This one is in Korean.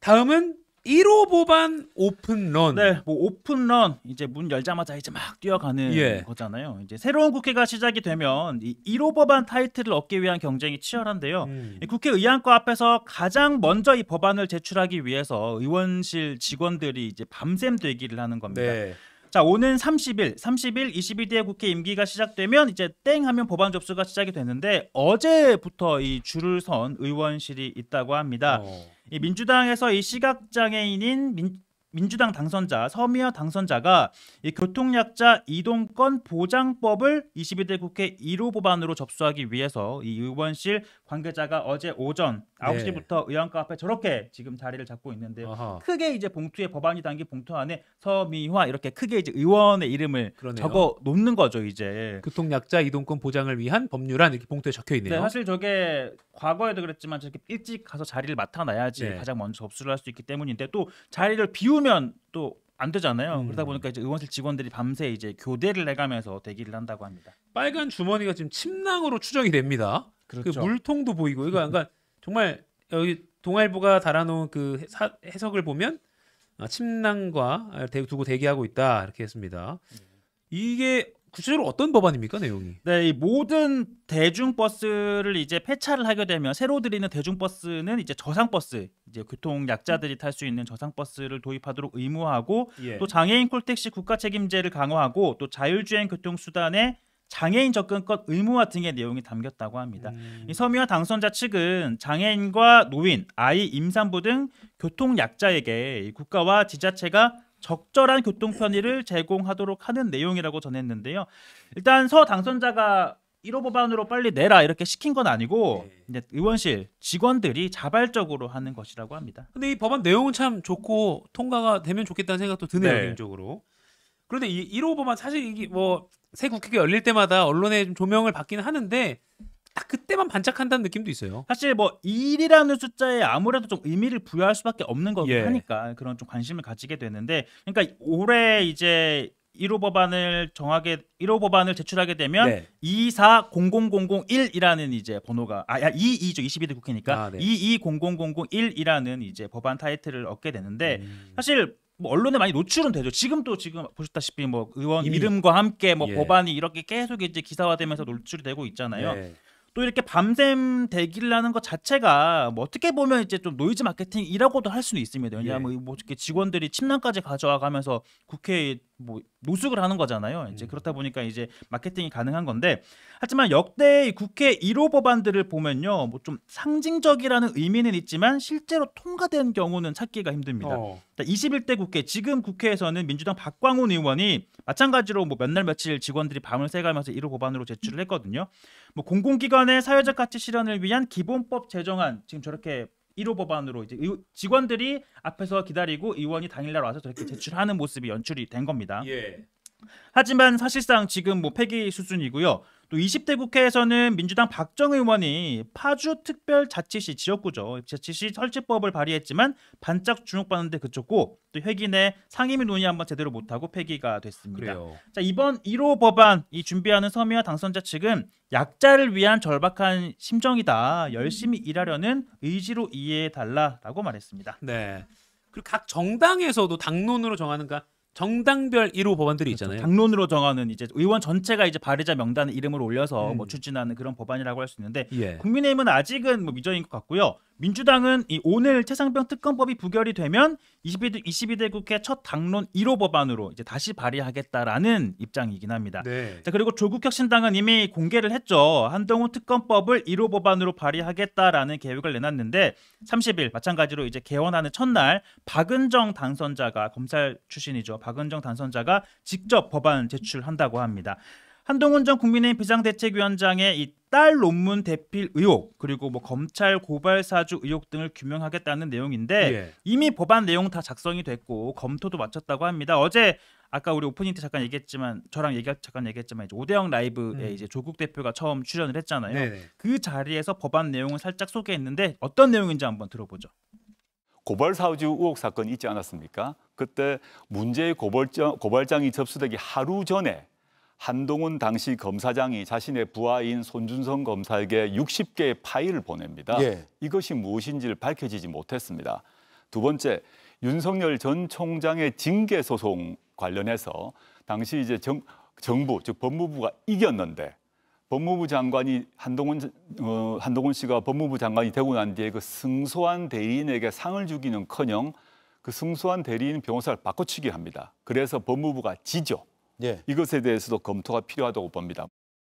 다음은 1호 보반 오픈런. 네, 뭐 오픈런 이제 문 열자마자 이제 막 뛰어가는 예. 거잖아요. 이제 새로운 국회가 시작이 되면 이 1호 법안 타이틀을 얻기 위한 경쟁이 치열한데요. 음. 국회 의안과 앞에서 가장 먼저 이 법안을 제출하기 위해서 의원실 직원들이 이제 밤샘 되기를 하는 겁니다. 네. 자, 오는 30일, 30일 22대 국회 임기가 시작되면 이제 땡 하면 법안 접수가 시작이 되는데 어제부터 이 줄을 선 의원실이 있다고 합니다. 어. 민주당에서 이 시각 장애인인 민, 민주당 당선자 서미아 당선자가 이 교통약자 이동권 보장법을 22대 국회 1호 법안으로 접수하기 위해서 이 의원실 관계자가 어제 오전 9시부터 네. 의원과 앞에 저렇게 지금 자리를 잡고 있는데 아 크게 이제 봉투에 법안이 담긴 봉투 안에 서미화 이렇게 크게 이제 의원의 이름을 그러네요. 적어 놓는 거죠 이제 교통약자 이동권 보장을 위한 법률안 이렇게 봉투에 적혀 있네요. 네, 사실 저게 과거에도 그랬지만 저렇게 일찍 가서 자리를 맡아놔야지 네. 가장 먼저 접수를 할 수 있기 때문인데 또 자리를 비우 누우면 또안 되잖아요. 음. 그러다 보니까 이제 의원실 직원들이 밤새 이제 교대를 해가면서 대기를 한다고 합니다. 빨간 주머니가 지금 침낭으로 추정이 됩니다. 그 그렇죠. 그 물통도 보이고 이거 그러니까, 그러니까 정말 여기 동아일보가 달아놓은 그 사, 해석을 보면 아, 침낭과 두고 대기하고 있다 이렇게 했습니다. 네. 이게 구체적으로 어떤 법안입니까 내용이? 네, 이 모든 대중버스를 이제 폐차를 하게 되면 새로 들이는 대중버스는 이제 저상버스, 이제 교통 약자들이 탈 수 있는 저상버스를 도입하도록 의무화하고 예. 또 장애인 콜택시 국가 책임제를 강화하고 또 자율주행 교통수단의 장애인 접근권 의무화 등의 내용이 담겼다고 합니다. 음. 이 서미와 당선자 측은 장애인과 노인, 아이, 임산부 등 교통 약자에게 국가와 지자체가 적절한 교통 편의를 제공하도록 하는 내용이라고 전했는데요. 일단 서 당선자가 1호 법안으로 빨리 내라 이렇게 시킨 건 아니고 네. 이제 의원실 직원들이 자발적으로 하는 것이라고 합니다. 근데 이 법안 내용은 참 좋고 통과가 되면 좋겠다는 생각도 드네요 네. 개인적으로. 그런데 이 1호 법안 사실 이게 뭐새 국회가 열릴 때마다 언론의 좀 조명을 받기는 하는데 딱 그때만 반짝한다는 느낌도 있어요. 사실 뭐 1이라는 숫자에 아무래도 좀 의미를 부여할 수밖에 없는 거긴 예. 하니까 그런 좀 관심을 가지게 되는데 그러니까 올해 이제 1호 법안을 정하게 1호 법안을 제출하게 되면 네. 240001이라는 이제 번호가 아 야, 22죠. 22대 국회니까 아, 네. 220001이라는 이제 법안 타이틀을 얻게 되는데 음. 사실 뭐 언론에 많이 노출은 되죠. 지금도 지금 보셨다시피 뭐 의원 이미. 이름과 함께 뭐 예. 법안이 이렇게 계속 이제 기사화되면서 노출이 되고 있잖아요. 네. 또 이렇게 밤샘 대기를 하는 것 자체가 뭐 어떻게 보면 이제 좀 노이즈 마케팅이라고도 할 수는 있습니다. 왜냐하면 예. 뭐 이렇게 직원들이 침낭까지 가져와가면서 국회에 뭐 노숙을 하는 거잖아요. 이제 음. 그렇다 보니까 이제 마케팅이 가능한 건데 하지만 역대 국회 1호 법안들을 보면요. 뭐좀 상징적이라는 의미는 있지만 실제로 통과된 경우는 찾기가 힘듭니다. 어. 21대 그러니까 국회 지금 국회에서는 민주당 박광훈 의원이 마찬가지로 뭐몇날 며칠 직원들이 밤을 새가면서 1호 법안으로 제출을 했거든요. 뭐 공공기관의 사회적 가치 실현을 위한 기본법 제정안 지금 저렇게 1호 법안으로 이제 직원들이 앞에서 기다리고 의원이 당일날 와서 저렇게 제출하는 모습이 연출이 된 겁니다. 예. 하지만 사실상 지금 뭐 폐기 수준이고요. 또 20대 국회에서는 민주당 박정 의원이 파주 특별자치시 지역구죠. 자치시 설치법을 발의했지만 반짝 주목받는데 그쳤고 또 회기내 상임위 논의 한 번 제대로 못하고 폐기가 됐습니다. 그래요. 자 이번 1호 법안 이 준비하는 서미와 당선자 측은 약자를 위한 절박한 심정이다. 열심히 일하려는 의지로 이해해달라라고 말했습니다. 네. 그리고 각 정당에서도 당론으로 정하는가 정당별 1호 법안들이 그렇죠. 있잖아요. 그렇죠. 당론으로 정하는 이제 의원 전체가 이제 발의자 명단에 이름을 올려서 음. 뭐 추진하는 그런 법안이라고 할 수 있는데 예. 국민의힘은 아직은 뭐 미정인 것 같고요. 민주당은 이 오늘 최상병 특검법이 부결이 되면 22대, 22대 국회 첫 당론 1호 법안으로 이제 다시 발의하겠다라는 입장이긴 합니다. 네. 자, 그리고 조국혁신당은 이미 공개를 했죠. 한동훈 특검법을 1호 법안으로 발의하겠다라는 계획을 내놨는데 30일 마찬가지로 이제 개원하는 첫날 박은정 당선자가 검찰 출신이죠. 박은정 당선자가 직접 법안 제출한다고 합니다. 한동훈 전 국민의힘 비상대책위원장의 이딸 논문 대필 의혹 그리고 뭐 검찰 고발 사주 의혹 등을 규명하겠다는 내용인데 예. 이미 법안 내용 다 작성이 됐고 검토도 마쳤다고 합니다. 어제 아까 우리 오프닝 때 잠깐 얘기했지만 저랑 얘기 잠깐 얘기했지만 이제 오대영 라이브에 음. 이제 조국 대표가 처음 출연을 했잖아요. 네네. 그 자리에서 법안 내용을 살짝 소개했는데 어떤 내용인지 한번 들어보죠. 고발 사우지 의혹 사건 있지 않았습니까? 그때 문제의 고발장, 고발장이 접수되기 하루 전에 한동훈 당시 검사장이 자신의 부하인 손준성 검사에게 60개의 파일을 보냅니다. 예. 이것이 무엇인지를 밝혀지지 못했습니다. 두 번째, 윤석열 전 총장의 징계 소송 관련해서 당시 이제 정, 정부 즉 법무부가 이겼는데 법무부 장관이 한동훈 어, 한동훈 씨가 법무부 장관이 되고 난 뒤에 그 승소한 대리인에게 상을 주기는커녕 그 승소한 대리인 변호사를 바꿔치기 합니다. 그래서 법무부가 지죠. 예. 이것에 대해서도 검토가 필요하다고 봅니다.